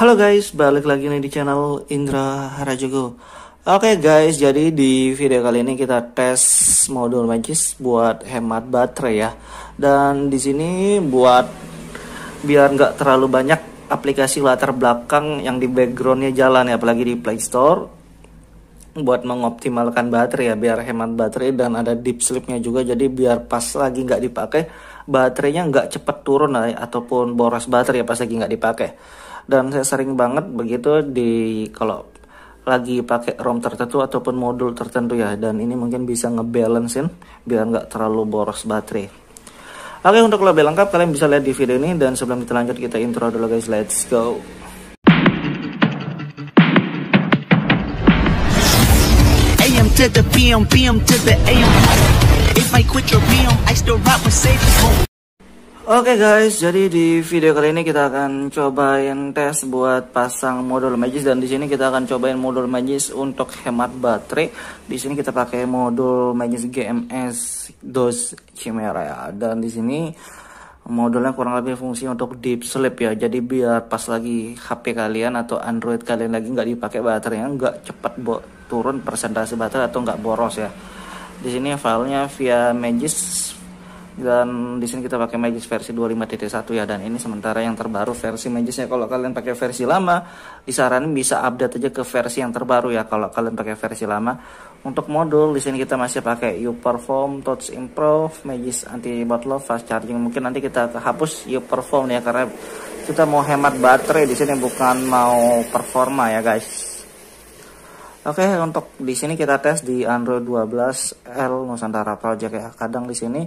Halo guys, balik lagi nih di channel Indra Harajogo Oke okay guys, jadi di video kali ini kita tes modul magis buat hemat baterai ya Dan di sini buat biar nggak terlalu banyak aplikasi latar belakang yang di backgroundnya jalan ya Apalagi di Play Store buat mengoptimalkan baterai ya biar hemat baterai dan ada deep sleepnya juga jadi biar pas lagi nggak dipakai baterainya nggak cepet turun ya, ataupun boros baterai ya pas lagi nggak dipakai dan saya sering banget begitu di kalau lagi pakai ROM tertentu ataupun modul tertentu ya dan ini mungkin bisa ngebalancein biar nggak terlalu boros baterai oke untuk lebih lengkap kalian bisa lihat di video ini dan sebelum kita lanjut kita intro dulu guys let's go Oke okay guys, jadi di video kali ini kita akan cobain tes buat pasang modul magis dan di sini kita akan cobain modul magis untuk hemat baterai. Di sini kita pakai modul magis GMS DOS Chimera ya. Dan di sini modulnya kurang lebih fungsi untuk deep sleep ya. Jadi biar pas lagi HP kalian atau Android kalian lagi nggak dipakai baterainya nggak cepat turun persentase baterai atau nggak boros ya. Di sini filenya via magis dan di sini kita pakai Magis versi 25.1 ya dan ini sementara yang terbaru versi Magisnya kalau kalian pakai versi lama disarankan bisa update aja ke versi yang terbaru ya kalau kalian pakai versi lama untuk modul di sini kita masih pakai U Perform, Touch Improve, Magis Anti Botlov, Fast Charging mungkin nanti kita hapus U Perform ya karena kita mau hemat baterai di sini bukan mau performa ya guys Oke, untuk di sini kita tes di Android 12 L Nusantara Project ya. Kadang di sini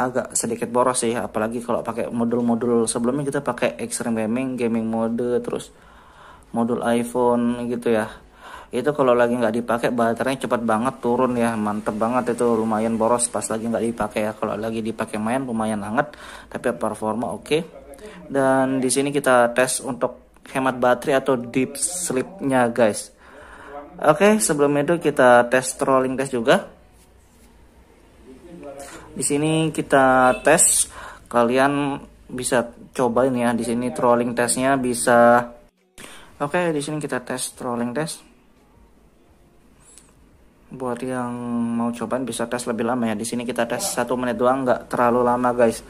agak sedikit boros sih apalagi kalau pakai modul-modul sebelumnya kita pakai extreme gaming gaming mode terus modul iPhone gitu ya itu kalau lagi nggak dipakai baterainya cepat banget turun ya mantep banget itu lumayan boros pas lagi nggak dipakai ya kalau lagi dipakai main lumayan hangat tapi performa oke okay. dan di sini kita tes untuk hemat baterai atau deep sleepnya guys oke okay, sebelum itu kita tes trolling test juga di sini kita tes. Kalian bisa cobain ya. Di sini trolling testnya bisa. Oke, di sini kita tes trolling test. Buat yang mau cobain bisa tes lebih lama ya. Di sini kita tes satu menit doang, nggak terlalu lama guys.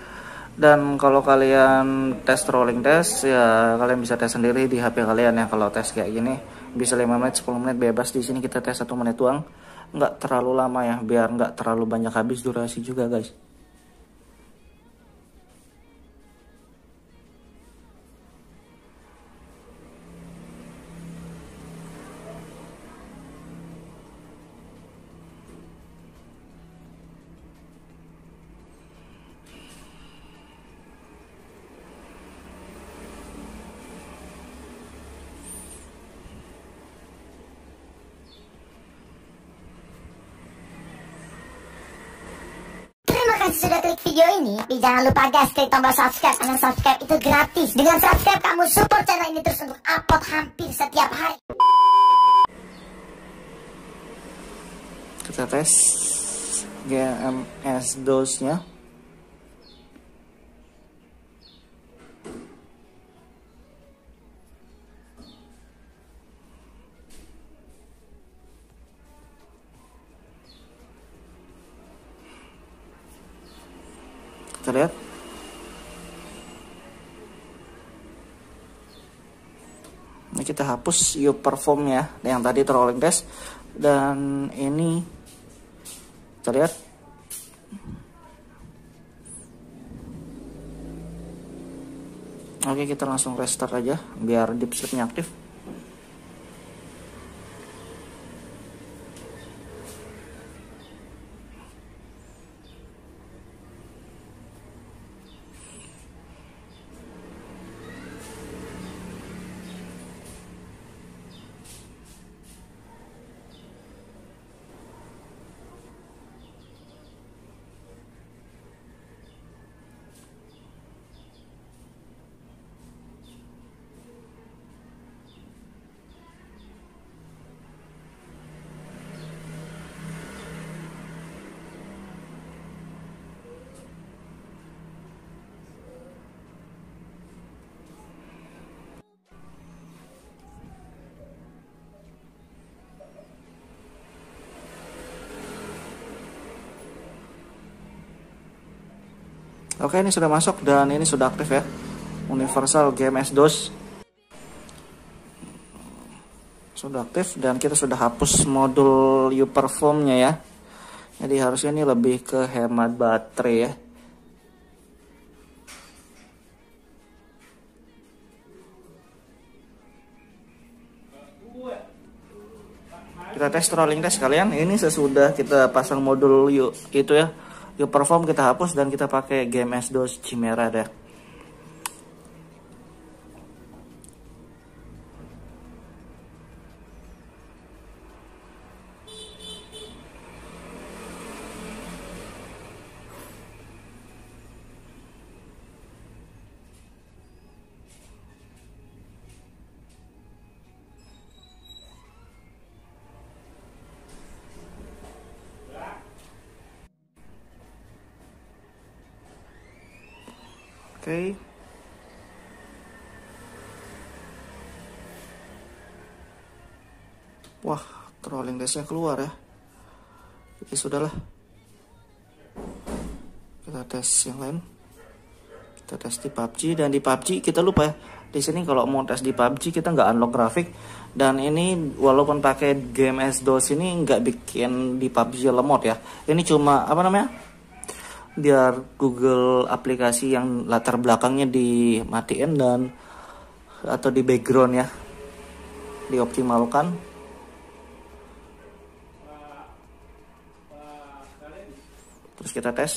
Dan kalau kalian tes trolling test ya kalian bisa tes sendiri di HP kalian ya kalau tes kayak gini bisa 5 menit 10 menit bebas di sini kita tes satu menit doang nggak terlalu lama ya biar nggak terlalu banyak habis durasi juga guys sudah klik video ini, tapi jangan lupa guys klik tombol subscribe karena subscribe itu gratis. Dengan subscribe kamu support channel ini terus untuk upload hampir setiap hari. Kita tes GMS dosnya. nya Kita Ini kita hapus you perform ya, yang tadi trolling test dan ini terlihat Oke kita langsung restart aja biar deep aktif Oke ini sudah masuk dan ini sudah aktif ya Universal GMS DOS Sudah aktif dan kita sudah hapus modul u uperformnya ya Jadi harusnya ini lebih ke hemat baterai ya Kita tes trolling tes kalian Ini sesudah kita pasang modul U, itu ya ke Perform kita hapus dan kita pakai GMS DOS Chimera deh. Okay. Wah, trolling desknya keluar ya. Jadi ya, sudahlah. Kita tes yang lain. Kita tes di PUBG dan di PUBG kita lupa ya. Di sini kalau mau tes di PUBG kita nggak unlock grafik dan ini walaupun pakai game S DOS ini nggak bikin di PUBG lemot ya. Ini cuma apa namanya? biar Google aplikasi yang latar belakangnya dimatiin dan atau di background ya dioptimalkan terus kita tes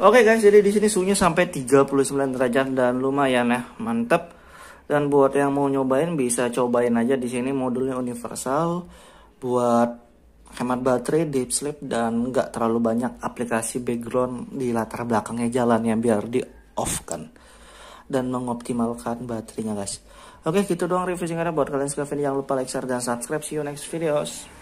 Oke okay guys, jadi di sini suhunya sampai 39 derajat dan lumayan ya, mantep. Dan buat yang mau nyobain bisa cobain aja di sini modulnya universal buat hemat baterai, deep sleep dan nggak terlalu banyak aplikasi background di latar belakangnya jalan yang biar di off kan dan mengoptimalkan baterainya guys. Oke, okay, gitu doang review singkatnya buat kalian sekalian yang jangan lupa like, share dan subscribe. See you next videos.